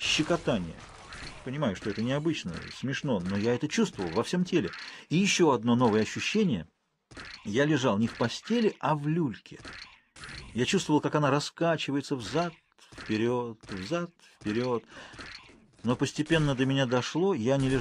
щекотание. Понимаю, что это необычно, смешно, но я это чувствовал во всем теле. И еще одно новое ощущение. Я лежал не в постели, а в люльке. Я чувствовал, как она раскачивается взад, вперед, взад, вперед. Но постепенно до меня дошло, я не лежал.